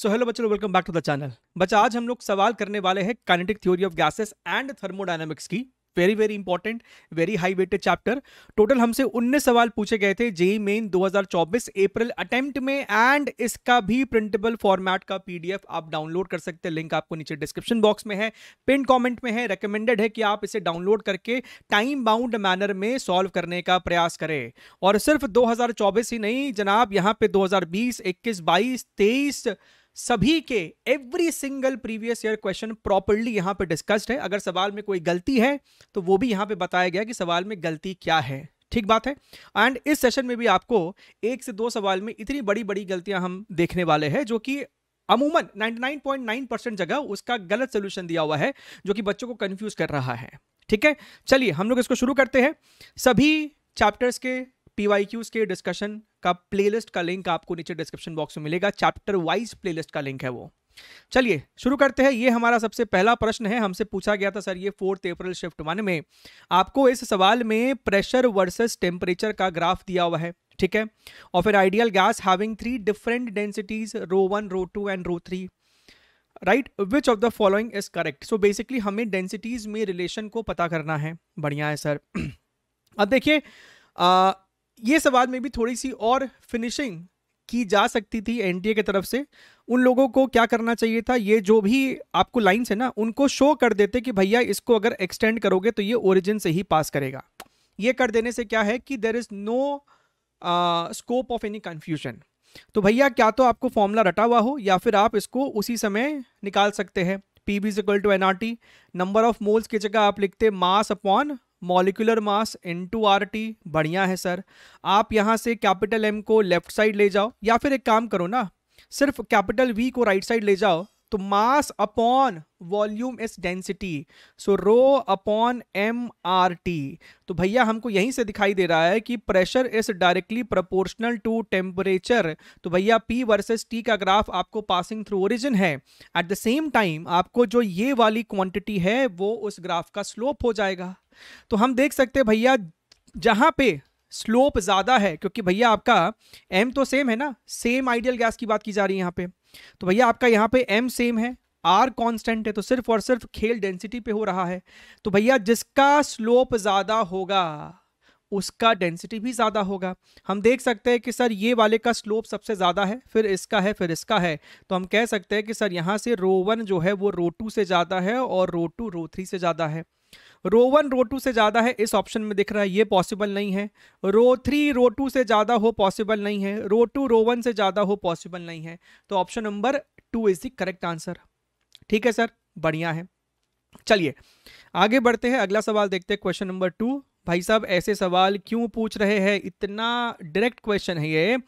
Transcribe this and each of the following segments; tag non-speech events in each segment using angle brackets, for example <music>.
सो hello बच्चों welcome back to the channel बच्चा आज हम लोग सवाल करने वाले हैं kinetic theory of gases and thermodynamics की very very important very high weighted chapter total हमसे उन्नीस सवाल पूछे गए थे जेई मेन 2024 अप्रैल अटेम्प्ट में एंड इसका भी प्रिंटेबल फॉर्मेट का पीडीएफ आप डाउनलोड कर सकते हैं लिंक आपको नीचे डिस्क्रिप्शन बॉक्स में है पिन कमेंट में है रिकमेंडेड है कि आप इसे डाउनलोड करके टाइम बाउंड मैनर में सॉल्व करने का प्रयास करें और सिर्फ 2024 ही नहीं जनाब यहाँ पे 2020 21 22 23 सभी के every single previous year question properly यहाँ पे डिस्कस्ड है अगर सवाल में कोई गलती है तो वो भी यहाँ पे बताया गया कि सवाल में गलती क्या है ठीक बात है एंड इस सेशन में भी आपको एक से दो सवाल में इतनी बड़ी बड़ी गलतियां हम देखने वाले हैं जो कि अमूमन 99.9 परसेंट जगह उसका गलत सोल्यूशन दिया हुआ है जो कि बच्चों को कंफ्यूज कर रहा है ठीक है चलिए हम लोग इसको शुरू करते हैं सभी चैप्टर्स के पीवाईक्यूज के डिस्कशन का प्लेलिस्ट का लिंक आपको नीचे डिस्क्रिप्शन बॉक्स में मिलेगा चैप्टर वाइज प्लेलिस्ट का लिंक है वो चलिए शुरू करते हैं ये हमारा सबसे पहला प्रश्न है हमसे पूछा गया था सर ये फोर्थ अप्रैल शिफ्ट वन में आपको इस सवाल में प्रेशर वर्सेस टेम्परेचर का ग्राफ दिया हुआ है ठीक है और फिर ideal gas having three different densities rho one rho two and rho three right which of the following is correct so basically हमें डेंसिटीज में रिलेशन को पता करना है बढ़िया है सर <clears throat> अब देखिए ये सवाल में भी थोड़ी सी और फिनिशिंग की जा सकती थी एनटीए की तरफ से उन लोगों को क्या करना चाहिए था ये जो भी आपको लाइन्स है ना उनको शो कर देते कि भैया इसको अगर एक्सटेंड करोगे तो ये ओरिजिन से ही पास करेगा ये कर देने से क्या है कि there is no scope of any confusion तो भैया क्या तो आपको फॉर्मूला रटा हुआ हो या फिर आप इसको उसी समय निकाल सकते हैं P V is equal to N R T number of moles की जगह आप लिखते mass upon molecular mass into R T बढ़िया है सर आप यहाँ से कैपिटल एम को लेफ्ट साइड ले जाओ या फिर एक काम करो ना सिर्फ कैपिटल वी को राइट साइड ले जाओ तो mass upon volume is density so rho upon M R T तो भैया हमको यहीं से दिखाई दे रहा है कि pressure is directly proportional to temperature तो भैया पी वर्सेस टी का ग्राफ आपको पासिंग थ्रू ओरिजिन है एट द सेम टाइम आपको जो ये वाली क्वांटिटी है वो उस ग्राफ का स्लोप हो जाएगा तो हम देख सकते हैं भैया जहाँ पे स्लोप ज़्यादा है क्योंकि भैया आपका एम तो सेम है ना सेम आइडियल गैस की बात की जा रही है यहाँ पे तो भैया आपका यहाँ पे एम सेम है आर कांस्टेंट है तो सिर्फ और सिर्फ खेल डेंसिटी पे हो रहा है तो भैया जिसका स्लोप ज़्यादा होगा उसका डेंसिटी भी ज़्यादा होगा हम देख सकते हैं कि सर ये वाले का स्लोप सबसे ज़्यादा है फिर इसका है फिर इसका है तो हम कह सकते हैं कि सर यहाँ से रो वन जो है वो रो टू से ज़्यादा है और रो टू रो थ्री से ज़्यादा है रो वन रो टू से ज़्यादा है इस ऑप्शन में दिख रहा है ये पॉसिबल नहीं है रो थ्री रो टू से ज़्यादा हो पॉसिबल नहीं है रो टू रो वन से ज़्यादा हो पॉसिबल नहीं है तो option number two is the correct answer ठीक है सर बढ़िया है चलिए आगे बढ़ते हैं अगला सवाल देखते हैं क्वेश्चन नंबर टू भाई साहब ऐसे सवाल क्यों पूछ रहे हैं इतना डायरेक्ट क्वेश्चन है ये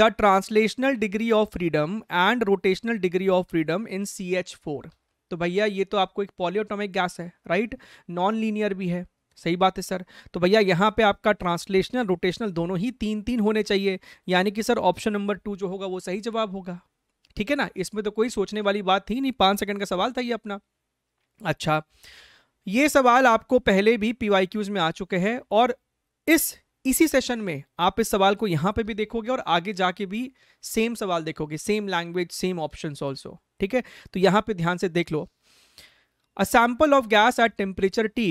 the translational degree of freedom and rotational degree of freedom in C H four तो भैया ये तो आपको एक पॉलियोटोमिक गैस है राइट नॉन लीनियर भी है सही बात है सर तो भैया यहाँ पे आपका ट्रांसलेशनल रोटेशनल दोनों ही तीन तीन होने चाहिए यानी कि सर ऑप्शन नंबर टू जो होगा वो सही जवाब होगा ठीक है ना इसमें तो कोई सोचने वाली बात थी नहीं पाँच सेकंड का सवाल था ये अपना अच्छा ये सवाल आपको पहले भी पी में आ चुके हैं और इस इसी सेशन में आप इस सवाल को यहाँ पर भी देखोगे और आगे जाके भी सेम सवाल देखोगे same language same option also ठीक है तो यहां पे ध्यान से देख लो a sample of gas at temperature T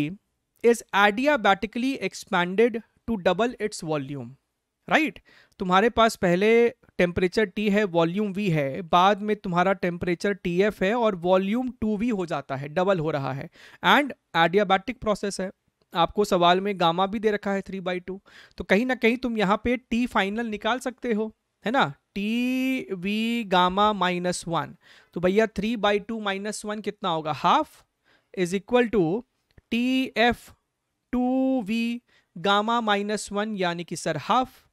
is adiabatically expanded to double its volume right तुम्हारे पास पहले टेम्परेचर टी है वॉल्यूम वी है बाद में तुम्हारा टेम्परेचर टी एफ है और वॉल्यूम टू वी हो जाता है डबल हो रहा है एंड एडियाबैटिक प्रोसेस है आपको सवाल में गामा भी दे रखा है थ्री बाई टू तो कहीं ना कहीं तुम यहाँ पे टी फाइनल निकाल सकते हो है ना T V gamma minus one तो भैया three by two minus one कितना होगा half is equal to T F two V gamma minus one यानी कि सर हाफ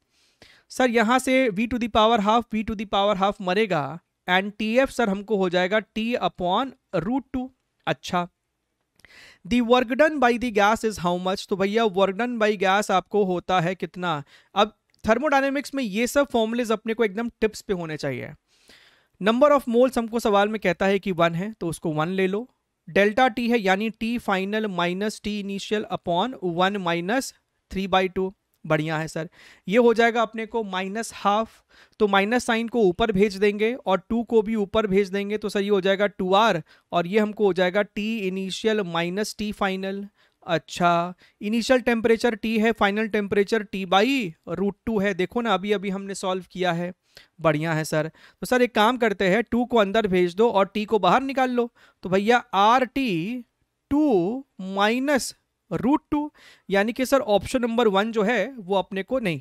सर यहां से v to the power half v to the power half मरेगा and T F sir हमको हो जाएगा t अपॉन रूट टू अच्छा the work done by the gas is how much तो भैया वर्कडन बाई गैस आपको होता है कितना अब थर्मोडाइनमिक्स में ये सब फॉर्मुलेज अपने को एकदम टिप्स पे होने चाहिए नंबर ऑफ मोल्स हमको सवाल में कहता है कि वन है तो उसको वन ले लो डेल्टा टी है यानी T final minus T initial upon one minus three by two बढ़िया है सर ये हो जाएगा अपने को माइनस हाफ तो माइनस साइन को ऊपर भेज देंगे और टू को भी ऊपर भेज देंगे तो सर ये हो जाएगा टू आर और ये हमको हो जाएगा T initial minus T final अच्छा इनिशियल टेम्परेचर टी है final temperature T by root two है देखो ना अभी अभी हमने सॉल्व किया है बढ़िया है सर तो सर एक काम करते हैं टू को अंदर भेज दो और टी को बाहर निकाल लो तो भैया R T two minus root two यानी कि सर ऑप्शन नंबर वन जो है वो अपने को नहीं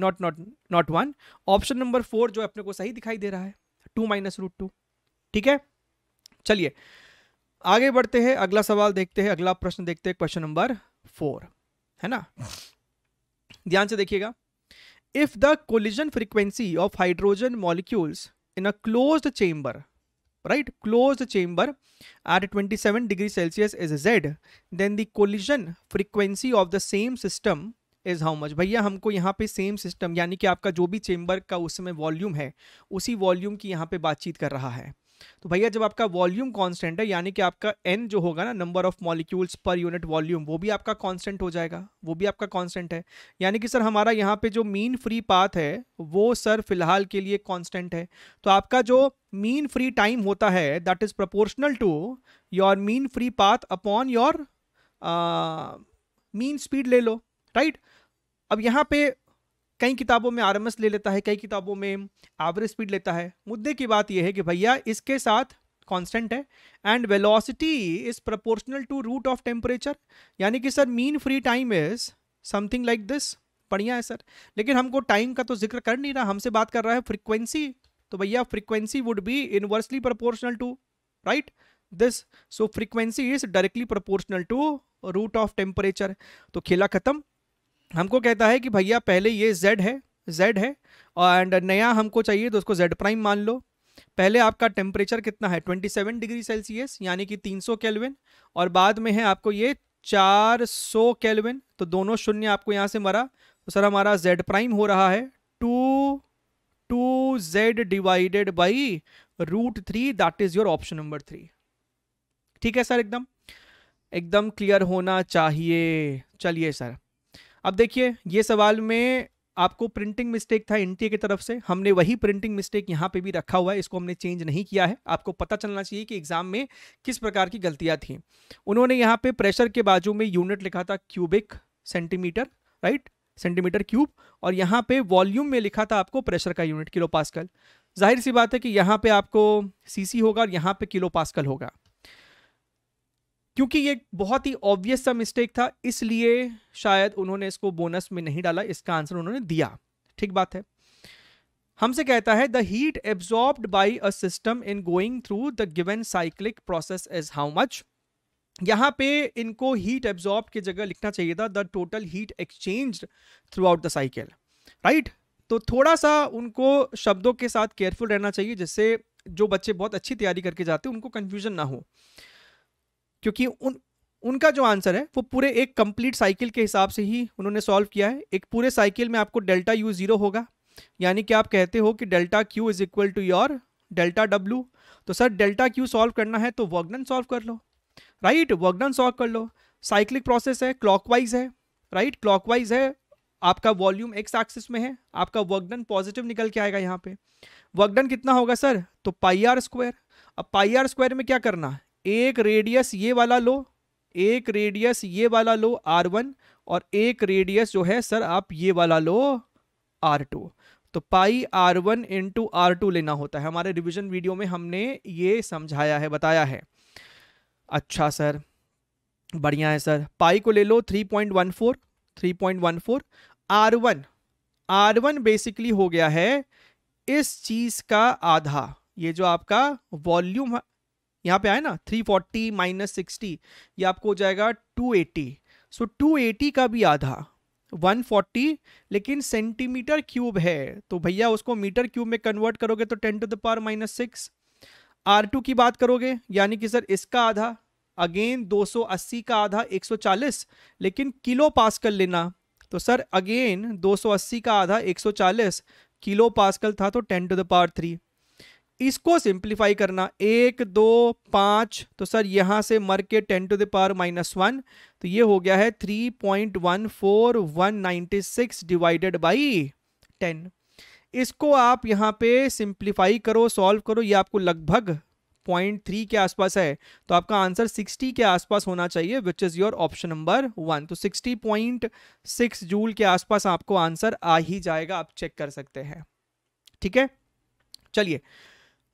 nought nought nought one option number four जो अपने को सही दिखाई दे रहा है टू माइनस रूट टू ठीक है चलिए आगे बढ़ते हैं अगला सवाल देखते हैं अगला प्रश्न देखते हैं क्वेश्चन नंबर फोर है ना ध्यान से देखिएगा if the collision frequency of hydrogen molecules in a close chamber right closed chamber at 27 degree Celsius is Z then the collision frequency of the same system is how much भैया हमको यहाँ पे same system यानी कि आपका जो भी chamber का उस समय वॉल्यूम है उसी वॉल्यूम की यहाँ पे बातचीत कर रहा है तो भैया जब आपका वॉल्यूम कांस्टेंट है यानी कि आपका एन जो होगा ना नंबर ऑफ मॉलिक्यूल्स पर यूनिट वॉल्यूम वो भी आपका कांस्टेंट हो जाएगा वो भी आपका कांस्टेंट है यानी कि सर हमारा यहाँ पे जो मीन फ्री पाथ है वो सर फिलहाल के लिए कांस्टेंट है तो आपका जो मीन फ्री टाइम होता है that is proportional to your mean free path upon your mean speed ले लो राइट right? अब यहाँ पे कई किताबों में आर ले लेता है कई किताबों में एवरेज स्पीड लेता है मुद्दे की बात यह है कि भैया इसके साथ कांस्टेंट है and velocity is proportional to root of temperature यानी कि sir mean free time is something like this बढ़िया है सर लेकिन हमको टाइम का तो जिक्र कर नहीं रहा हमसे बात कर रहा है फ्रिक्वेंसी तो भैया frequency would be inversely proportional to right this so frequency is directly proportional to root of temperature तो खेला खत्म हमको कहता है कि भैया पहले ये जेड है जेड है एंड नया हमको चाहिए तो उसको जेड प्राइम मान लो पहले आपका टेम्परेचर कितना है 27 डिग्री सेल्सियस यानी कि 300 केलविन और बाद में है आपको ये 400 केलविन तो दोनों शून्य आपको यहाँ से मरा तो सर हमारा जेड प्राइम हो रहा है two two Z divided by root three that is your option number three ठीक है सर एकदम एकदम क्लियर होना चाहिए चलिए सर अब देखिए ये सवाल में आपको प्रिंटिंग मिस्टेक था एनटीए की तरफ से हमने वही प्रिंटिंग मिस्टेक यहाँ पे भी रखा हुआ है इसको हमने चेंज नहीं किया है आपको पता चलना चाहिए कि एग्जाम में किस प्रकार की गलतियाँ थी उन्होंने यहाँ पे प्रेशर के बाजू में यूनिट लिखा था cubic centimetre right centimetre cube और यहाँ पे वॉल्यूम में लिखा था आपको प्रेशर का यूनिट किलो पास्कल जाहिर सी बात है कि यहाँ पे आपको सीसी होगा और यहाँ पे किलो पास्कल होगा क्योंकि ये बहुत ही ऑब्वियस सा मिस्टेक था इसलिए शायद उन्होंने इसको बोनस में नहीं डाला इसका आंसर उन्होंने दिया ठीक बात है हमसे कहता है the heat absorbed by a system in going through the given cyclic process is how much यहाँ पे इनको हीट एब्जॉर्ब की जगह लिखना चाहिए था the total heat exchange throughout the cycle right तो थोड़ा सा उनको शब्दों के साथ केयरफुल रहना चाहिए जिससे जो बच्चे बहुत अच्छी तैयारी करके जाते हैं उनको कंफ्यूजन ना हो क्योंकि उन उनका जो आंसर है वो पूरे एक कंप्लीट साइकिल के हिसाब से ही उन्होंने सॉल्व किया है एक पूरे साइकिल में आपको डेल्टा यू ज़ीरो होगा यानी कि आप कहते हो कि delta Q is equal to your delta W तो सर डेल्टा क्यू सॉल्व करना है तो वर्कडन सॉल्व कर लो राइट वर्कडन सॉल्व कर लो साइक्लिक प्रोसेस है क्लॉकवाइज है राइट क्लॉकवाइज है आपका वॉल्यूम एक्स एक्सिस में है आपका वर्कडन पॉजिटिव निकल के आएगा यहाँ पे वर्कडन कितना होगा सर तो पाई आर स्क्वायर अब पाई आर स्क्वायर में क्या करना है एक रेडियस ये वाला लो एक रेडियस ये वाला लो आर वन और एक रेडियस जो है सर आप ये वाला लो आर टू तो pi R one into R two लेना होता है हमारे रिविजन वीडियो में हमने ये समझाया है बताया है अच्छा सर बढ़िया है सर पाई को ले लो three point one four three point one four R one R one basically हो गया है इस चीज का आधा ये जो आपका वॉल्यूम यहाँ पे आए ना 340 फोर्टी माइनस सिक्सटी ये आपको हो जाएगा 280 सो टू का भी आधा 140 लेकिन सेंटीमीटर क्यूब है तो भैया उसको मीटर क्यूब में कन्वर्ट करोगे तो 10 to the power minus six R two की बात करोगे यानी कि सर इसका आधा अगेन 280 का आधा 140 लेकिन किलो पास कर लेना तो सर अगेन 280 का आधा 140 किलो कल था तो 10 टू द पावर थ्री इसको सिंप्लीफाई करना एक दो पांच तो सर यहां से मर के ten to the power minus one तो ये हो गया है three point one four one ninety six divided by ten इसको आप यहां पे सिंप्लीफाई करो सॉल्व करो ये आपको लगभग पॉइंट थ्री के आसपास है तो आपका आंसर सिक्सटी के आसपास होना चाहिए which is your option number one तो सिक्सटी पॉइंट सिक्स जूल के आसपास आपको आंसर आ ही जाएगा आप चेक कर सकते हैं ठीक है चलिए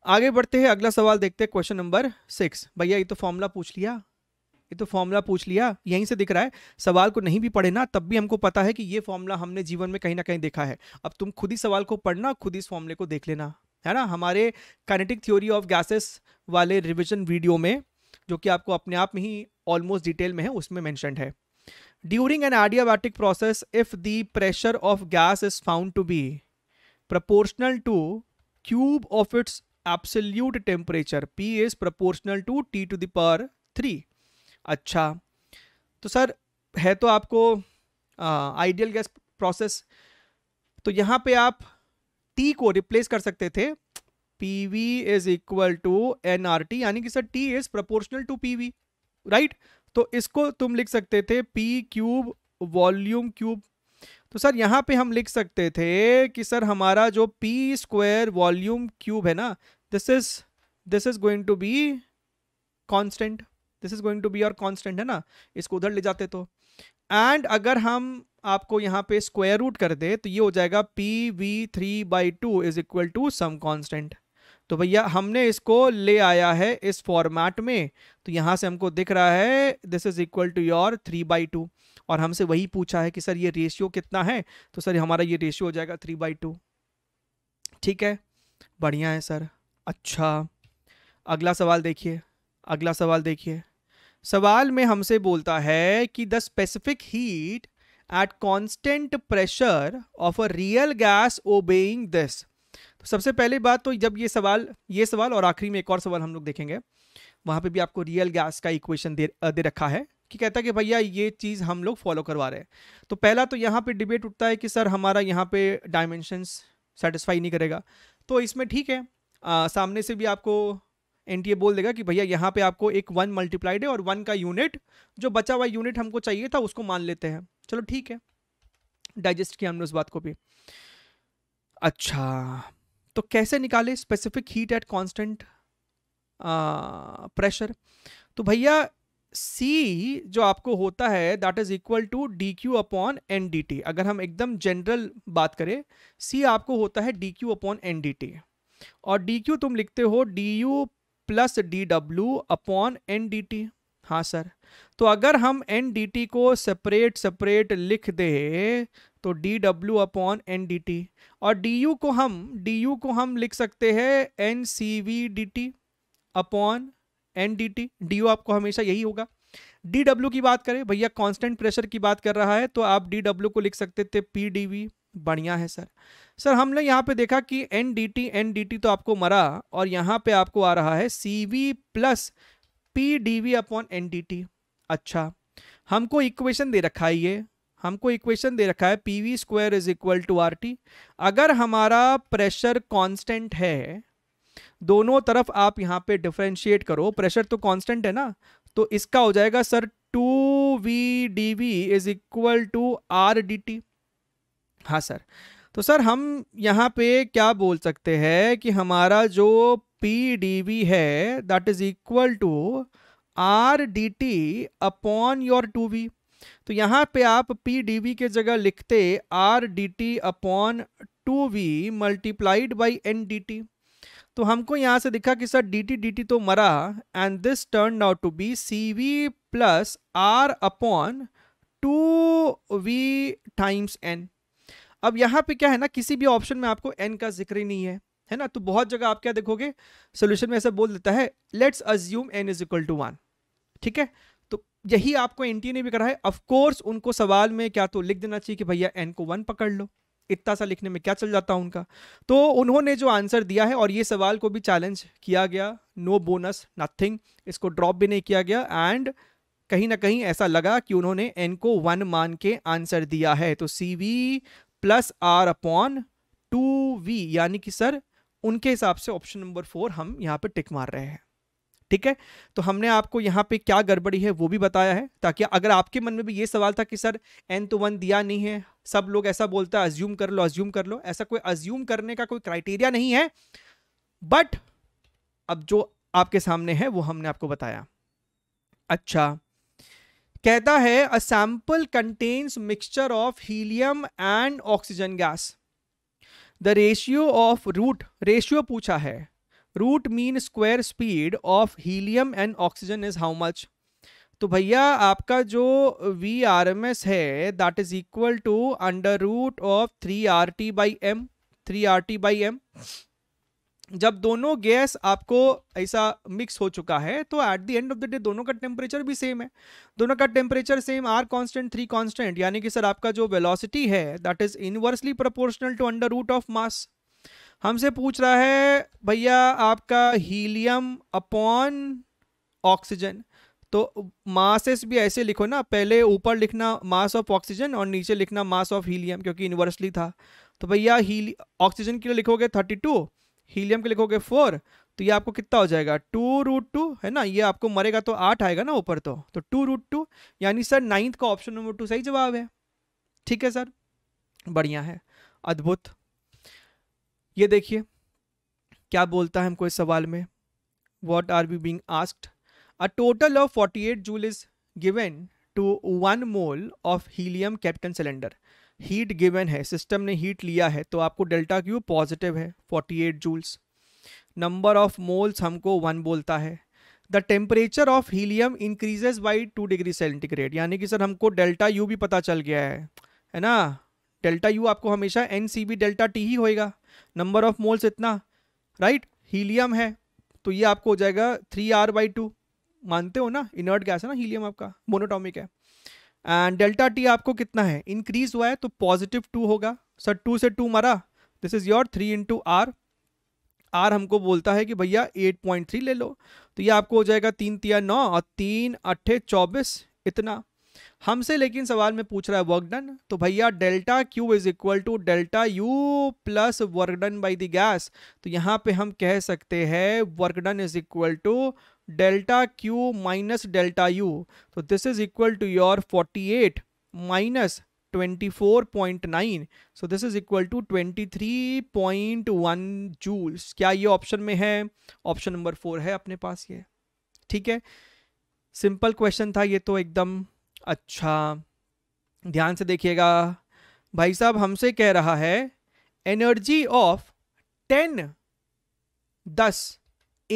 आगे बढ़ते हैं अगला सवाल देखते हैं क्वेश्चन नंबर सिक्स भैया ये तो फॉर्मूला पूछ लिया ये तो फॉर्मूला पूछ लिया यहीं से दिख रहा है सवाल को नहीं भी पढ़े ना तब भी हमको पता है कि ये फॉर्मूला हमने जीवन में कहीं ना कहीं देखा है अब तुम खुद ही सवाल को पढ़ना खुद ही इस फॉर्मूले को देख लेना है ना हमारे कैनेटिक थ्योरी ऑफ गैसेस वाले रिविजन वीडियो में जो कि आपको अपने आप में ही ऑलमोस्ट डिटेल में है उसमें मैंशन है during an adiabatic process if the pressure of gas is found to be proportional to cube of its absolute temperature P is proportional to T to the power three अच्छा तो sir है तो आपको ideal gas process तो यहाँ पे आप T को रिप्लेस कर सकते थे P V is equal to N R T यानी कि sir T is proportional to P V right तो इसको तुम लिख सकते थे पी क्यूब वॉल्यूम क्यूब तो सर यहाँ पे हम लिख सकते थे कि सर हमारा जो पी स्क्वायर वॉल्यूम क्यूब है ना this is this is going to be constant this is going to be और कांस्टेंट है ना इसको उधर ले जाते तो एंड अगर हम आपको यहाँ पे स्क्वायर रूट कर दे तो ये हो जाएगा P V three by two is equal to some constant तो भैया हमने इसको ले आया है इस फॉर्मेट में तो यहाँ से हमको दिख रहा है this is equal to your three by two और हमसे वही पूछा है कि सर ये रेशियो कितना है तो सर हमारा ये रेशियो हो जाएगा थ्री बाई टू ठीक है बढ़िया है सर अच्छा अगला सवाल देखिए अगला सवाल देखिए सवाल में हमसे बोलता है कि the specific heat at constant pressure of a real gas obeying this तो सबसे पहली बात तो जब ये सवाल ये सवाल और आखिरी में एक और सवाल हम लोग देखेंगे वहाँ पे भी आपको रियल गैस का इक्वेशन दे दे रखा है कि कहता है कि भैया ये चीज़ हम लोग फॉलो करवा रहे हैं तो पहला तो यहाँ पे डिबेट उठता है कि सर हमारा यहाँ पे डायमेंशंस सेटिस्फाई नहीं करेगा तो इसमें ठीक है आ, सामने से भी आपको एन बोल देगा कि भैया यहाँ पे आपको एक वन मल्टीप्लाइड है और वन का यूनिट जो बचा हुआ यूनिट हमको चाहिए था उसको मान लेते हैं चलो ठीक है डाइजेस्ट किया हमने उस बात को भी अच्छा तो कैसे निकाले specific heat at constant pressure तो भैया सी जो आपको होता है that is equal to D Q upon N D T अगर हम एकदम जनरल बात करें सी आपको होता है D Q upon N D T और डी क्यू तुम लिखते हो D U plus D W upon N D T हाँ सर तो अगर हम एन डी टी को सेपरेट सेपरेट लिख दे तो D W upon N D T और डी यू को हम डी यू को हम लिख सकते हैं N C V D T upon N D T D U आपको हमेशा यही होगा डी डब्ल्यू की बात करें भैया कांस्टेंट प्रेशर की बात कर रहा है तो आप डी डब्ल्यू को लिख सकते थे पी डी वी बढ़िया है सर सर हमने यहाँ पे देखा कि N D T N D T तो आपको मरा और यहाँ पे आपको आ रहा है C V plus P D V upon N D T अच्छा हमको इक्वेशन दे रखा है ये हमको इक्वेशन दे रखा है P V square is equal to R T अगर हमारा प्रेशर कांस्टेंट है दोनों तरफ आप यहाँ पे डिफ्रेंशिएट करो प्रेशर तो कांस्टेंट है ना तो इसका हो जाएगा sir two V D V is equal to R D T हाँ सर तो सर हम यहाँ पे क्या बोल सकते हैं कि हमारा जो पी डी वी है that is equal to R D T upon your two V तो यहां पे आप पी डी वी के जगह लिखते R D T upon two V multiplied by N D T तो हमको यहां से दिखा कि sir D T D T तो मरा and this turn out to be C V plus R upon two V times N अब यहां पे क्या है ना किसी भी ऑप्शन में आपको एन का जिक्र ही नहीं है है ना तो बहुत जगह आप क्या देखोगे सोल्यूशन में ऐसा बोल देता है let's assume N is equal to one ठीक है तो यही आपको एन ने भी करा है ऑफकोर्स उनको सवाल में क्या तो लिख देना चाहिए कि भैया एन को वन पकड़ लो इतना सा लिखने में क्या चल जाता है उनका तो उन्होंने जो आंसर दिया है और ये सवाल को भी चैलेंज किया गया नो बोनस नथिंग इसको ड्रॉप भी नहीं किया गया एंड कहीं ना कहीं ऐसा लगा कि उन्होंने एन को वन मान के आंसर दिया है तो C V plus R upon two V यानी कि सर उनके हिसाब से ऑप्शन नंबर फोर हम यहाँ पे टिक मार रहे हैं ठीक है तो हमने आपको यहाँ पे क्या गड़बड़ी है वो भी बताया है ताकि अगर आपके मन में भी ये सवाल था कि सर एन तो वन दिया नहीं है सब लोग ऐसा बोलता है अज्यूम कर लो अज्यूम कर लो ऐसा कोई अज्यूम करने का कोई क्राइटेरिया नहीं है बट अब जो आपके सामने है वो हमने आपको बताया अच्छा कहता है a sample contains mixture of helium and oxygen gas the ratio of root ratio पूछा है root mean square speed of helium and oxygen is how much तो भैया आपका जो वी आर एम एस है that is equal to under root of three R T by M three R T by M जब दोनों gas आपको ऐसा mix हो चुका है तो at the end of the day दोनों का टेम्परेचर भी सेम है दोनों का temperature same R constant three constant यानी कि सर आपका जो वेलोसिटी है that is inversely proportional to under root of mass हमसे पूछ रहा है भैया आपका हीलियम अपॉन ऑक्सीजन तो मासेस भी ऐसे लिखो ना पहले ऊपर लिखना मास ऑफ ऑक्सीजन और नीचे लिखना मास ऑफ हीलियम क्योंकि इनवर्सली था तो भैया ही ऑक्सीजन के लिए लिखोगे थर्टी टू हीलियम के लिखोगे फोर तो ये आपको कितना हो जाएगा टू रूट टू है ना ये आपको मरेगा तो आठ आएगा ना ऊपर तो तो टू रूट टू यानी सर नाइन्थ का ऑप्शन नंबर टू सही जवाब है ठीक है सर बढ़िया है अद्भुत ये देखिए क्या बोलता है हमको इस सवाल में what are we being asked a total of forty eight joule is given to one mole of helium kept in cylinder heat given है सिस्टम ने हीट लिया है तो आपको डेल्टा क्यू पॉजिटिव है 48 जूल्स नंबर ऑफ मोल्स हमको one बोलता है the temperature of helium increases by two degree centigrade यानी कि सर हमको डेल्टा यू भी पता चल गया है है ना डेल्टा यू आपको हमेशा N C V delta T ही होएगा नंबर ऑफ मोल्स इतना राइट right? हीलियम है तो ये आपको हो जाएगा थ्री आर बाई टू मानते हो ना इनर्ट गैस है ना हीलियम आपका मोनोटॉमिक है एंड डेल्टा टी आपको कितना है इंक्रीज हुआ है तो पॉजिटिव टू होगा सर टू से टू मारा this is your three into R R हमको बोलता है कि भैया एट पॉइंट थ्री ले लो तो ये आपको हो जाएगा तीन तिया नौ और तीन अट्ठे चौबीस इतना हमसे लेकिन सवाल में पूछ रहा है वर्क डन तो भैया delta Q is equal to delta U plus work done by the gas तो यहां पे हम कह सकते हैं work done is equal to delta q minus delta u. So this is equal to your 48 minus 24.9 so this is equal to 23.1 joules क्या ये option में है ऑप्शन नंबर फोर है अपने पास ये ठीक है सिंपल क्वेश्चन था ये तो एकदम अच्छा ध्यान से देखिएगा भाई साहब हमसे कह रहा है एनर्जी ऑफ टेन दस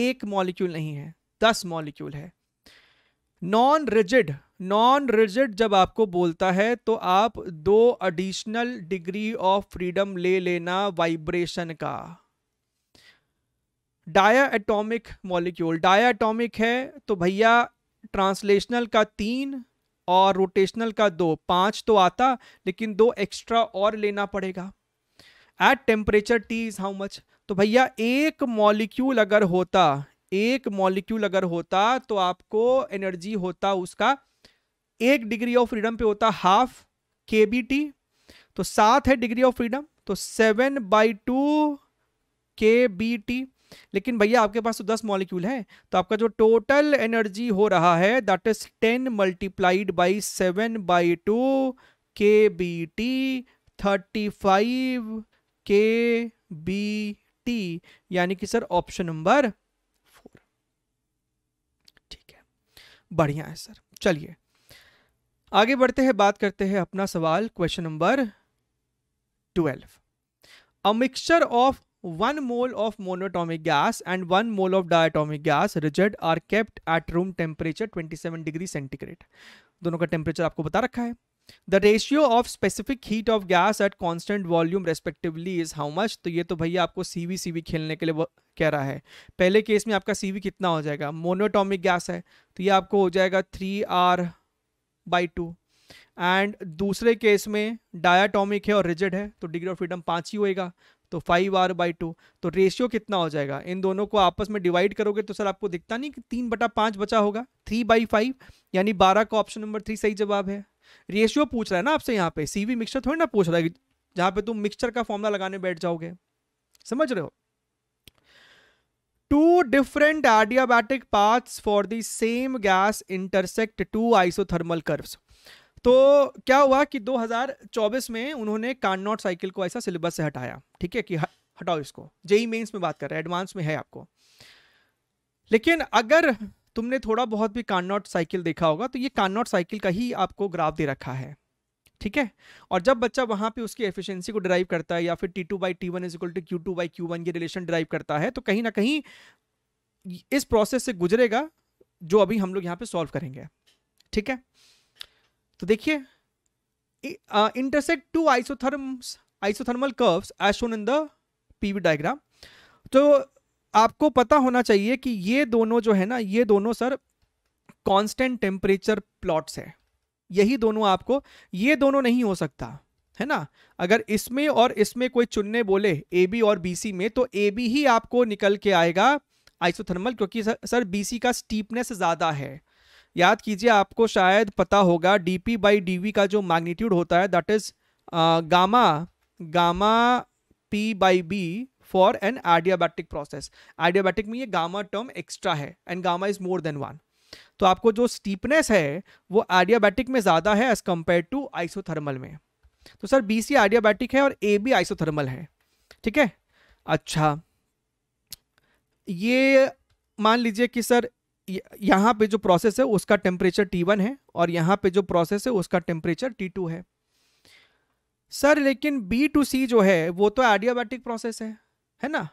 एक मॉलिक्यूल नहीं है दस मॉलिक्यूल है नॉन रिजिड नॉन रिजिड जब आपको बोलता है तो आप दो एडिशनल डिग्री ऑफ फ्रीडम ले लेना वाइब्रेशन का diatomic molecule diatomic है तो भैया ट्रांसलेशनल का तीन और रोटेशनल का दो पांच तो आता लेकिन दो एक्स्ट्रा और लेना पड़ेगा at temperature T is how much तो भैया एक मॉलिक्यूल अगर होता एक मॉलिक्यूल अगर होता तो आपको एनर्जी होता उसका एक डिग्री ऑफ फ्रीडम पे होता हाफ के बी टी तो सात है डिग्री ऑफ फ्रीडम तो seven by two K B T लेकिन भैया आपके पास तो दस मॉलिक्यूल है तो आपका जो टोटल एनर्जी हो रहा है that is ten multiplied by seven by two K B T thirty five K B T यानी कि सर ऑप्शन नंबर बढ़िया है सर चलिए आगे बढ़ते हैं बात करते हैं अपना सवाल question number twelve a mixture of one mole of monatomic gas and one mole of diatomic gas result are kept at room temperature twenty seven degree centigrade दोनों का टेम्परेचर आपको बता रखा है the ratio of specific heat of gas at constant volume respectively is how much तो ये तो भैया आपको सी वी सी वी खेलने के लिए कह रहा है पहले केस में आपका सी वी कितना हो जाएगा मोनोटॉमिक गैस है तो ये आपको हो जाएगा three R by two and दूसरे केस में डायाटॉमिक है और रिजिड है तो डिग्री ऑफ फ्रीडम पाँच ही होएगा तो फाइव आर बाई टू तो रेशियो कितना हो जाएगा इन दोनों को आपस में डिवाइड करोगे तो सर आपको दिखता नहीं कि तीन बटा पाँच बचा होगा थ्री बाई फाइव यानी बारह का ऑप्शन नंबर थ्री सही जवाब है रेशियो पूछ रहा है ना आपसे यहाँ पे सीवी मिक्सचर थोड़ी ना पूछ रहा है जहां पे तुम मिक्सचर का फॉर्मुला लगाने बैठ जाओगे समझ रहे हो two different adiabatic paths for the same gas intersect two isothermal curves तो क्या हुआ कि 2024 में उन्होंने कार्नोट साइकिल को ऐसा सिलेबस से हटाया ठीक है कि हटाओ इसको जेई मेंस e में बात कर रहे हैं एडवांस में है आपको लेकिन अगर तुमने थोड़ा बहुत भी कार्नॉट साइकिल देखा होगा तो ये कार्नॉट साइकिल का ही आपको ग्राफ दे रखा है ठीक है और जब बच्चा वहां पे उसकी एफिशिएंसी को ड्राइव करता है या फिर T two by T one is equal to Q two by Q one ये रिलेशन ड्राइव करता है तो कहीं ना कहीं इस प्रोसेस से गुजरेगा जो अभी हम लोग यहाँ पे सॉल्व करेंगे ठीक है तो देखिए intersect two isotherms isothermal curves as shown in the PV diagram तो आपको पता होना चाहिए कि ये दोनों जो है ना ये दोनों सर कांस्टेंट टेम्परेचर प्लॉट्स है यही दोनों आपको ये दोनों नहीं हो सकता है ना अगर इसमें और इसमें कोई चुनने बोले ए बी और बी सी में तो ए बी ही आपको निकल के आएगा आइसोथर्मल क्योंकि सर, सर बी सी का स्टीपनेस ज़्यादा है याद कीजिए आपको शायद पता होगा D P by D V का जो मैग्नीट्यूड होता है that is gamma gamma P by V for an adiabatic process adiabatic में ये गामा टर्म एक्स्ट्रा है and gamma is more than one तो आपको जो स्टीपनेस है वो आडियाबैटिक में ज़्यादा है एज कंपेयर टू आइसोथर्मल में तो सर बी सी आडियाबैटिक है और ए बी आइसोथर्मल है ठीक है अच्छा ये मान लीजिए कि सर यहाँ पे जो प्रोसेस है उसका टेम्परेचर टी वन है और यहाँ पे जो प्रोसेस है उसका टेम्परेचर टी टू है सर लेकिन बी टू सी जो है वो तो एडियाबैटिक प्रोसेस है है ना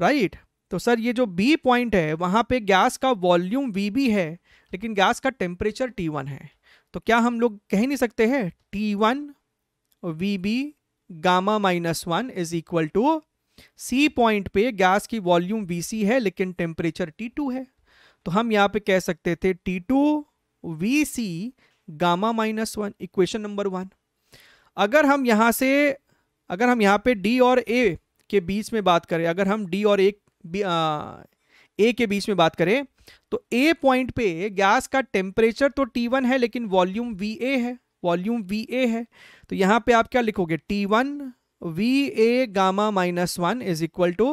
राइट तो सर ये जो बी पॉइंट है वहाँ पे गैस का वॉल्यूम वी बी है लेकिन गैस का टेम्परेचर टी वन है तो क्या हम लोग कह नहीं सकते हैं T one V B gamma minus one is equal to C point पे गैस की वॉल्यूम वी सी है लेकिन टेम्परेचर टी टू है तो हम यहाँ पे कह सकते थे T two V C gamma minus one equation number one अगर हम यहाँ से अगर हम यहाँ पे डी और ए के बीच में बात करें अगर हम डी और ए ए के बीच में बात करें तो ए पॉइंट पे गैस का टेम्परेचर तो टी वन है लेकिन वॉल्यूम वी ए है वॉल्यूम वी ए है तो यहाँ पे आप क्या लिखोगे T one V A gamma minus one is equal to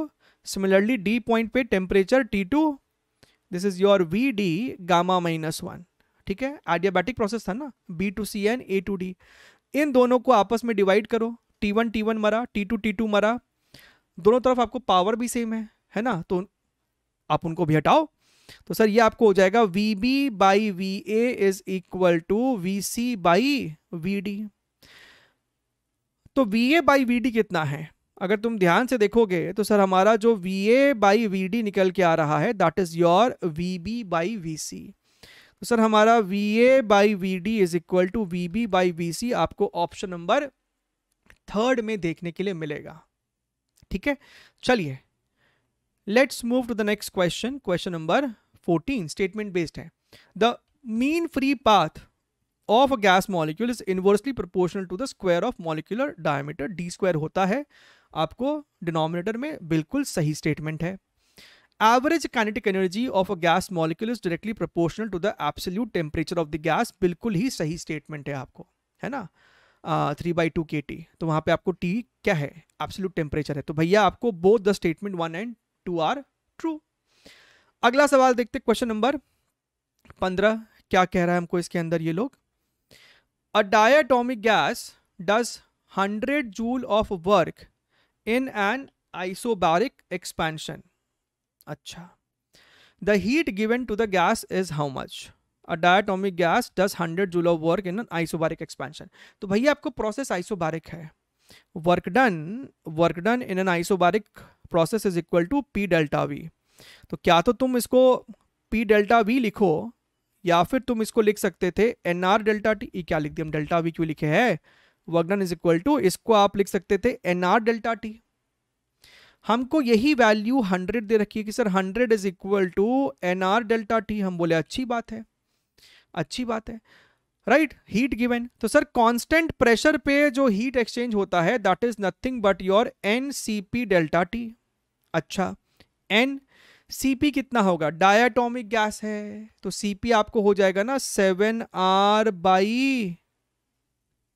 similarly D point पे temperature T two this is your V D gamma minus one ठीक है आडियाबैटिक प्रोसेस था ना B to C and A to D इन दोनों को आपस में डिवाइड करो टी वन टी वन मरा टी टू टी टू मरा दोनों तरफ आपको पावर भी सेम है है ना तो आप उनको भी हटाओ तो सर ये आपको हो जाएगा V B by V A is equal to V C by V D तो V A by V D कितना है अगर तुम ध्यान से देखोगे तो सर हमारा जो V A by V D निकल के आ रहा है that is your V B by V C तो सर हमारा V A by V D is equal to V B by V C आपको ऑप्शन नंबर थर्ड में देखने के लिए मिलेगा ठीक है चलिए let's move to the next question question number 14 statement based है the mean free path of a gas molecule is inversely proportional to the square of molecular diameter D square होता है आपको डिनोमिनेटर में बिल्कुल सही स्टेटमेंट है average kinetic energy of a gas molecule is directly proportional to the absolute temperature of the gas बिल्कुल ही सही स्टेटमेंट है आपको है ना three by two K T तो वहाँ पे आपको टी क्या है एब्सोल्यूट टेम्परेचर है तो भैया आपको both the statement one and two are true अगला सवाल देखते क्वेश्चन नंबर पंद्रह क्या कह रहा है हमको इसके अंदर ये लोग a diatomic gas does hundred joule of work in an isobaric expansion अच्छा the heat given to the gas is how much a diatomic gas does hundred joule of work in an isobaric expansion तो भैया आपको process isobaric है work done work done in an isobaric process is equal to P delta V तो क्या तो तुम इसको P delta we लिखो या फिर तुम इसको लिख सकते थे एन आर डेल्टा टी क्या लिख दिया हम डेल्टा वी क्यों लिखे है work done is equal to इसको आप लिख सकते थे एन आर डेल्टा टी हमको यही वैल्यू हंड्रेड दे रखी है कि sir hundred is equal to N R delta T हम बोले अच्छी बात है अच्छी बात है राइट हीट गिवन तो सर कांस्टेंट प्रेशर पे जो हीट एक्सचेंज होता है that is nothing but your n C P delta T अच्छा एन सी पी कितना होगा डायाटोमिक गैस है तो सी पी आपको हो जाएगा ना seven R by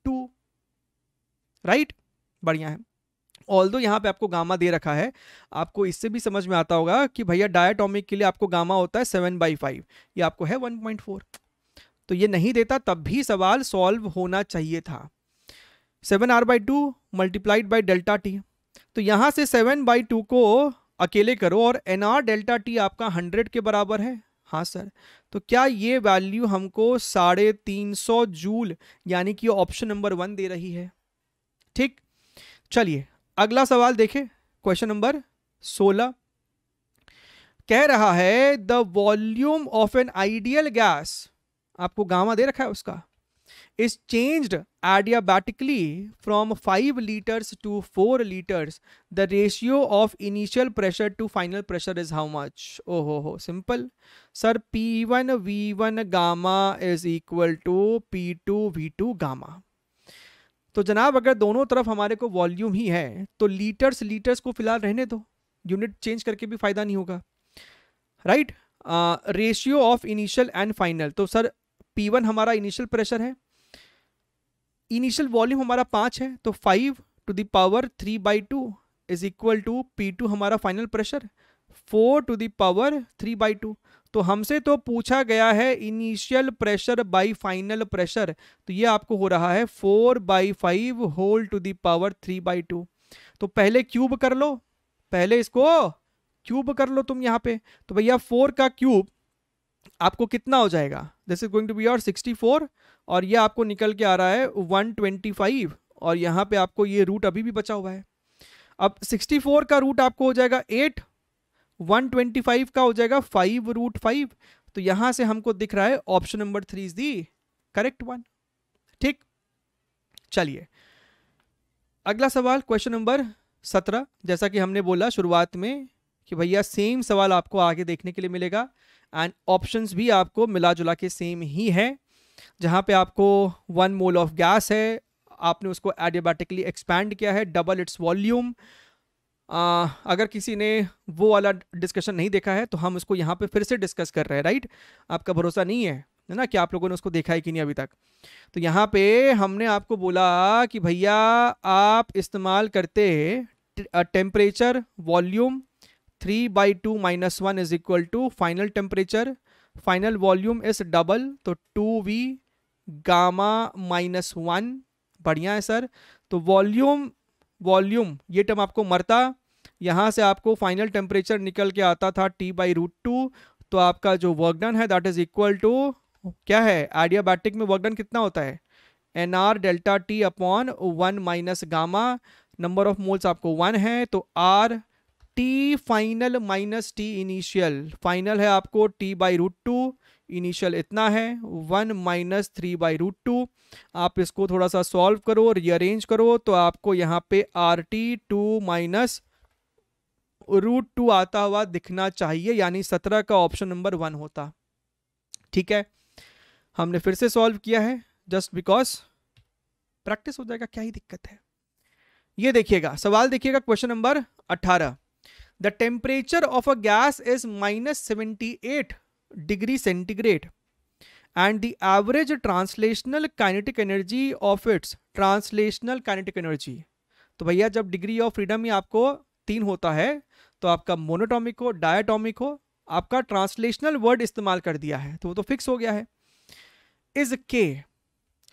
two right बढ़िया है ऑल दो यहां पर आपको गामा दे रखा है आपको इससे भी समझ में आता होगा कि भैया डायाटोमिक के लिए आपको गामा होता है सेवन बाई फाइव ये आपको है वन पॉइंट फोर तो ये नहीं देता तब भी सवाल सॉल्व होना चाहिए था seven R by two multiplied by delta T तो यहाँ से सेवन बाई टू को अकेले करो और एन आर डेल्टा टी आपका हंड्रेड के बराबर है हाँ सर तो क्या ये वैल्यू हमको साढ़े तीन सौ जूल यानी कि ऑप्शन नंबर वन दे रही है ठीक चलिए अगला सवाल देखें क्वेश्चन नंबर सोलह कह रहा है the volume of an ideal gas आपको गामा दे रखा है उसका is changed adiabatically from five litres to four litres the ratio of initial pressure to final pressure is how much ओहो हो simple sir P one V one gamma is equal to P two V two gamma तो जनाब अगर दोनों तरफ हमारे को volume ही है तो लीटर्स लीटर्स को फिलहाल रहने दो यूनिट चेंज करके भी फायदा नहीं होगा right ratio of initial and final तो सर पी वन हमारा इनिशियल प्रेशर है इनिशियल वॉल्यूम हमारा पाँच है तो five to the power three by two is equal to P two हमारा final pressure four to the power three by two तो हमसे तो पूछा गया है initial pressure by final pressure तो ये आपको हो रहा है four by five whole to the power three by two तो पहले क्यूब कर लो पहले इसको क्यूब कर लो तुम यहाँ पे तो भैया फोर का क्यूब आपको कितना हो जाएगा this is going to be your 64 और ये आपको निकल के आ रहा है 125 और यहाँ पे आपको ये रूट अभी भी बचा हुआ है अब 64 का रूट आपको हो जाएगा 8 125 का हो जाएगा फाइव रूट फाइव तो यहाँ से हमको दिख रहा है option number three is the correct one ठीक चलिए अगला सवाल क्वेश्चन नंबर सत्रह जैसा कि हमने बोला शुरुआत में कि भैया सेम सवाल आपको आगे देखने के लिए मिलेगा एंड ऑप्शंस भी आपको मिला जुला के सेम ही हैं जहाँ पे आपको वन मोल ऑफ गैस है आपने उसको एडियोबैटिकली एक्सपैंड किया है डबल इट्स वॉल्यूम अगर किसी ने वो वाला डिस्कशन नहीं देखा है तो हम उसको यहाँ पे फिर से डिस्कस कर रहे हैं राइट आपका भरोसा नहीं है है ना कि आप लोगों ने उसको देखा है कि नहीं अभी तक तो यहाँ पे हमने आपको बोला कि भैया आप इस्तेमाल करते temperature volume three by two minus one is equal to final temperature final volume is double तो two V gamma minus one बढ़िया है सर तो वॉल्यूम वॉल्यूम ये टर्म आपको मरता यहाँ से आपको फाइनल टेम्परेचर निकल के आता था टी बाई रूट टू तो आपका जो वर्कडन है दैट इज इक्वल टू क्या है आइडियाबैटिक में वर्कडन कितना होता है n R delta T upon one minus gamma number of moles आपको वन है तो R T final minus T initial final है आपको T by root two initial इतना है one minus three by root two आप इसको थोड़ा सा सॉल्व करो रीअरेंज करो तो आपको यहाँ पे R T two minus root two आता हुआ दिखना चाहिए यानी सत्रह का ऑप्शन नंबर वन होता ठीक है हमने फिर से सॉल्व किया है जस्ट बिकॉज प्रैक्टिस हो जाएगा क्या ही दिक्कत है ये देखिएगा सवाल देखिएगा क्वेश्चन नंबर अट्ठारह the temperature of a gas is minus seventy eight degree centigrade and the average translational kinetic energy of its translational kinetic energy तो भैया जब डिग्री ऑफ फ्रीडम ही आपको तीन होता है तो आपका मोनोटॉमिक हो डायटॉमिक हो आपका ट्रांसलेशनल वर्ड इस्तेमाल कर दिया है तो वो तो फिक्स हो गया है इज के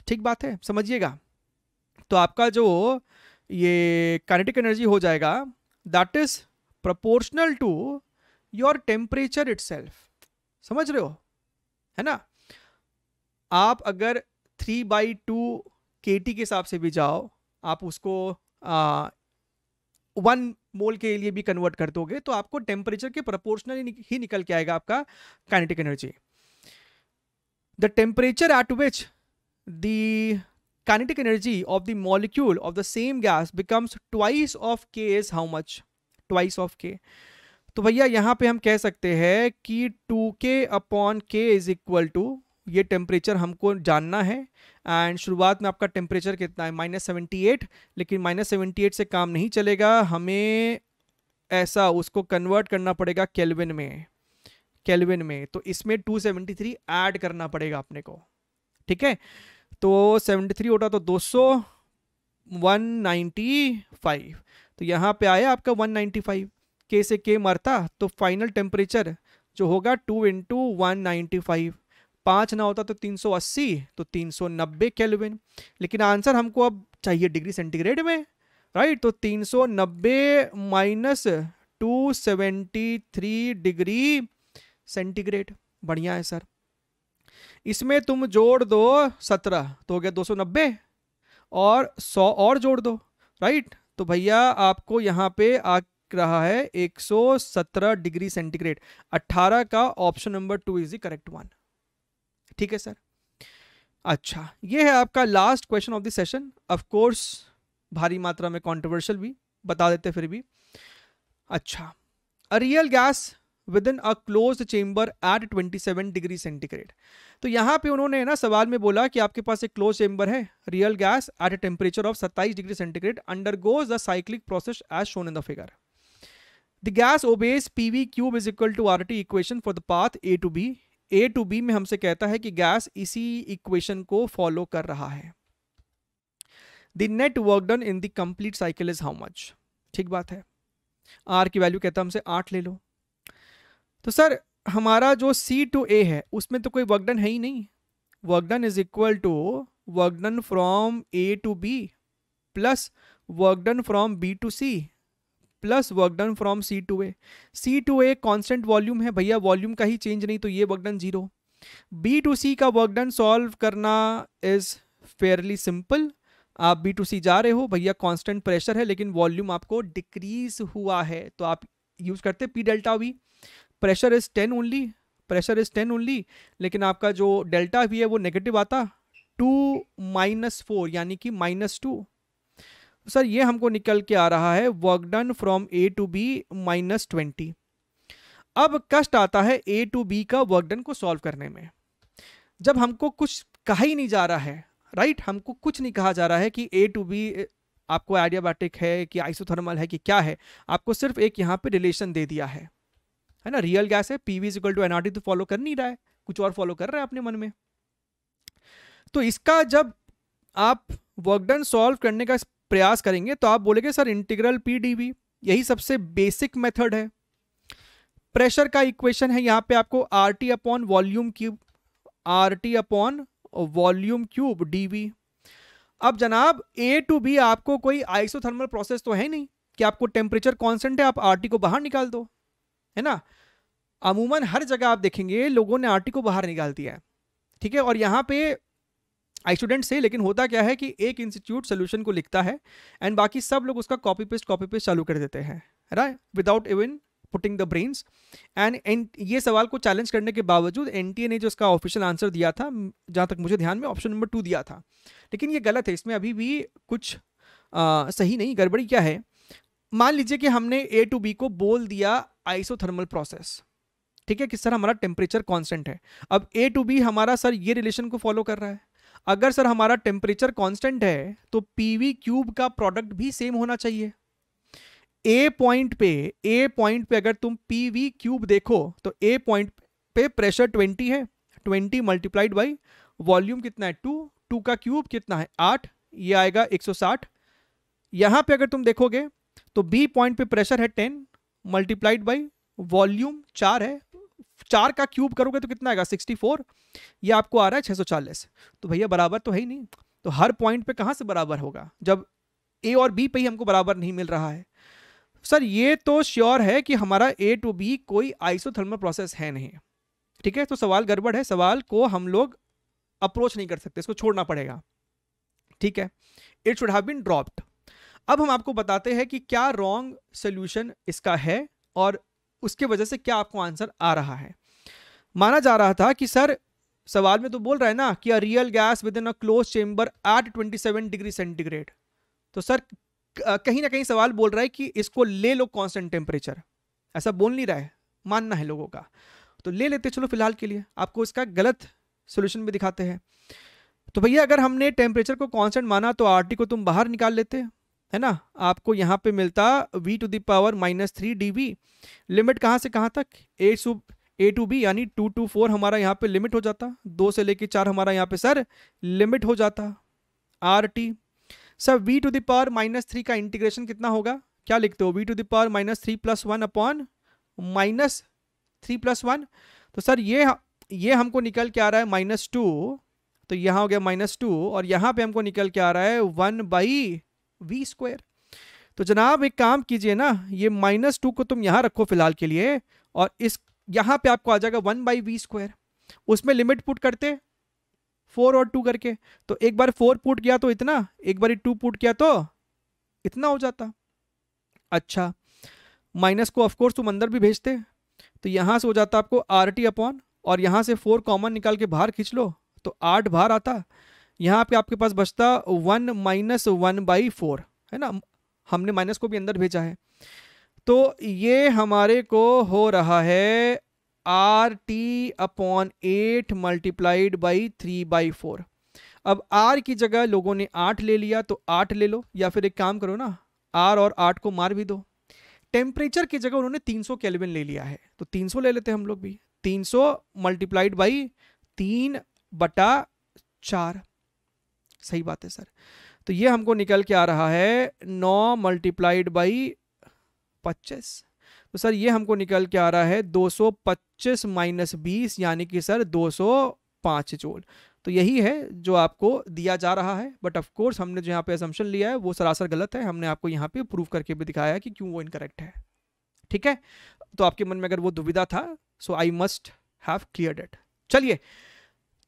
ठीक बात है समझिएगा तो आपका जो ये काइनेटिक एनर्जी हो जाएगा that is proportional to your temperature it समझ रहे हो है ना आप अगर three by two K T के हिसाब से भी जाओ आप उसको वन मोल के लिए भी कन्वर्ट कर दोगे तो आपको टेम्परेचर के प्रपोर्शनल ही निकल के आएगा आपका kinetic energy the temperature at which the kinetic energy of the molecule of the same gas becomes twice of K is how much twice of K तो भैया यहाँ पे हम कह सकते हैं कि to K upon K is equal to ये टेम्परेचर हमको जानना है एंड शुरुआत में आपका टेम्परेचर कितना है माइनस सेवेंटी एट लेकिन माइनस सेवेंटी एट से काम नहीं चलेगा हमें ऐसा उसको कन्वर्ट करना पड़ेगा केल्विन में केल्विन में तो इसमें टू सेवेंटी थ्री एड करना पड़ेगा अपने को ठीक है तो सेवेंटी थ्री होता तो दो सौ वन नाइन्टी फाइव तो यहाँ पे आया आपका 195 के से के मरता तो फाइनल टेम्परेचर जो होगा two into one ninety five पाँच ना होता तो 380 तो 390 सौ लेकिन आंसर हमको अब चाहिए डिग्री सेंटीग्रेड में राइट तो 390 माइनस टू डिग्री सेंटीग्रेड बढ़िया है सर इसमें तुम जोड़ दो 17 तो हो गया 290 और 100 और जोड़ दो राइट तो भैया आपको यहाँ पे आ रहा है 117 डिग्री सेंटीग्रेड 18 का option number two is the correct one ठीक है सर अच्छा ये है आपका last question of the session of course भारी मात्रा में कंट्रोवर्शियल भी बता देते फिर भी अच्छा a real gas within a close chamber at 27 degree centigrade तो यहाँ पे उन्होंने ना सवाल में बोला कि आपके पास एक क्लोज चेंबर है real gas at a temperature of 27 degree centigrade undergoes the cyclic process as shown in the figure the gas obeys P V cube is equal to R T equation for the path A to B A to B में हमसे कहता है कि gas इसी equation को follow कर रहा है the net work done in the complete cycle is how much ठीक बात है आर की वैल्यू कहता है हमसे आठ ले लो तो सर हमारा जो सी टू ए है उसमें तो कोई वर्कडन है ही नहीं work done is equal to work done from A to B plus work done from B to C plus work done from C to A C to A constant volume है भैया वॉल्यूम का ही चेंज नहीं तो ये work done zero B to C का work done solve करना इज़ फेयरली सिंपल आप बी टू सी जा रहे हो भैया कॉन्स्टेंट प्रेशर है लेकिन वॉल्यूम आपको डिक्रीज हुआ है तो आप यूज़ करते P delta V pressure is ten only pressure is ten only लेकिन आपका जो डेल्टा भी है वो नेगेटिव आता टू माइनस फोर यानी कि माइनस टू सर ये हमको निकल के आ रहा है work done from A to B minus twenty अब कष्ट आता है ए टू बी का वर्क डन को सॉल्व करने में जब हमको कुछ कहा ही नहीं जा रहा है राइट हमको कुछ नहीं कहा जा रहा है कि ए टू बी आपको आइडियाबाटिक है कि आइसोथर्मल है कि क्या है आपको सिर्फ एक यहाँ पे रिलेशन दे दिया है है ना रियल गैस है PV is equal to nRT तो फॉलो कर नहीं रहा है कुछ और फॉलो कर रहा है अपने मन में तो इसका जब आप वर्कडन सॉल्व करने का प्रयास करेंगे तो आप बोलेंगे सर इंटीग्रल पी यही सबसे बेसिक मेथड है प्रेशर का इक्वेशन है यहाँ पे आपको R T upon volume cube R T upon volume cube D अब जनाब ए टू बी आपको कोई आइसोथर्मल प्रोसेस तो है नहीं कि आपको टेम्परेचर कॉन्स्टेंट है आप आर टी को बाहर निकाल दो है ना अमूमन हर जगह आप देखेंगे लोगों ने आर को बाहर निकाल दिया है ठीक है और यहाँ पे आई स्टूडेंट से लेकिन होता क्या है कि एक इंस्टीट्यूट सोल्यूशन को लिखता है एंड बाकी सब लोग उसका कॉपी पेस्ट कॉपी पेस्ट चालू कर देते हैं right without even putting the brains and and ये सवाल को चैलेंज करने के बावजूद एन ने जो इसका ऑफिशियल आंसर दिया था जहाँ तक मुझे ध्यान में ऑप्शन नंबर टू दिया था लेकिन ये गलत है इसमें अभी भी कुछ आ, सही नहीं गड़बड़ी क्या है मान लीजिए कि हमने ए टू बी को बोल दिया आइसोथर्मल प्रोसेस ठीक है कि सर हमारा टेम्परेचर कांस्टेंट है अब ए टू बी हमारा सर ये रिलेशन को फॉलो कर रहा है अगर सर हमारा टेम्परेचर कांस्टेंट है तो पी क्यूब का प्रोडक्ट भी सेम होना चाहिए ए पॉइंट पे ए पॉइंट पे अगर तुम पी क्यूब देखो तो ए पॉइंट पे प्रेशर ट्वेंटी है ट्वेंटी मल्टीप्लाइड बाई वॉल्यूम कितना है टू टू का क्यूब कितना है आठ ये आएगा एक सौ साठ यहां पे अगर तुम देखोगे तो बी पॉइंट पे प्रेशर है टेन मल्टीप्लाइड बाई वॉल्यूम चार है चार का क्यूब करोगे तो कितना आएगा सिक्सटी फोर यह आपको आ रहा है छः सौ चालीस तो भैया बराबर तो है ही नहीं तो हर पॉइंट पे कहाँ से बराबर होगा जब ए और बी पे ही हमको बराबर नहीं मिल रहा है सर ये तो श्योर है कि हमारा ए टू बी कोई आइसोथर्मल प्रोसेस है नहीं ठीक है तो सवाल गड़बड़ है सवाल को हम लोग अप्रोच नहीं कर सकते इसको छोड़ना पड़ेगा ठीक है it should have been dropped अब हम आपको बताते हैं कि क्या रॉन्ग सोल्यूशन इसका है और उसके वजह से क्या आपको आंसर आ रहा है माना जा रहा था कि सर सवाल में तो बोल रहा है ना कि a real gas within a close chamber at 27 degree centigrade तो सर कहीं ना कहीं सवाल बोल रहा है कि इसको ले लो कांस्टेंट टेम्परेचर ऐसा बोल नहीं रहा है मानना है लोगों का तो ले लेते चलो फिलहाल के लिए आपको इसका गलत सोल्यूशन भी दिखाते हैं तो भैया अगर हमने टेम्परेचर को कॉन्स्टेंट माना तो आर को तुम बाहर निकाल लेते है ना आपको यहाँ पे मिलता v to the power minus three D V limit कहाँ से कहाँ तक ए सू ए टू बी यानी टू टू फोर हमारा यहाँ पे लिमिट हो जाता दो से लेके चार हमारा यहाँ पे सर लिमिट हो जाता R T sir V to the power minus three का इंटीग्रेशन कितना होगा क्या लिखते हो V to the power minus three plus one upon minus three plus one तो सर ये ये हमको निकल के आ रहा है माइनस टू तो यहाँ हो गया माइनस टू और यहाँ पे हमको निकल के आ रहा है वन बाई वी स्क्वायर तो जनाब एक काम कीजिए ना ये माइनस टू को तुम यहाँ रखो फिलहाल के लिए और इस यहाँ पे आपको आ जाएगा वन बाई वी स्क्वायर उसमें लिमिट पुट करते फोर और टू करके तो एक बार फोर पुट किया तो इतना एक बार टू पुट किया तो इतना हो जाता अच्छा माइनस को ऑफकोर्स तुम अंदर भी भेजते तो यहाँ से हो जाता आपको आर टी अपॉन और यहाँ से फोर कॉमन निकाल के बाहर खींच लो तो आठ बाहर आता यहाँ पे आपके पास बचता one minus one by four है ना हमने माइनस को भी अंदर भेजा है तो ये हमारे को हो रहा है R T upon eight multiplied by three by four अब आर की जगह लोगों ने आठ ले लिया तो आठ ले लो या फिर एक काम करो ना आर और आठ को मार भी दो टेम्परेचर की जगह उन्होंने 300 सौ कैलविन ले लिया है तो 300 ले लेते हैं हम लोग भी 300 सौ मल्टीप्लाइड बाई तीन बटा चार सही बात है सर तो ये हमको निकल के आ रहा है नौ मल्टीप्लाइड बाई पच्चीस तो सर ये हमको निकल के आ रहा है 225 माइनस बीस यानी कि सर 205 जोल तो यही है जो आपको दिया जा रहा है बट ऑफ कोर्स हमने जो यहाँ पे असम्पन लिया है वो सरासर गलत है हमने आपको यहाँ पे प्रूव करके भी दिखाया कि क्यों वो इनकरेक्ट है ठीक है तो आपके मन में अगर वो दुविधा था so I must have clear that चलिए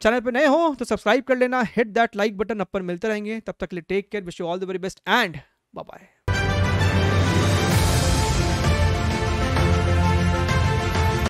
चैनल पे नए हो तो सब्सक्राइब कर लेना हिट दैट लाइक बटन अप मिलते रहेंगे तब तक के लिए take care wish you all the very best and bye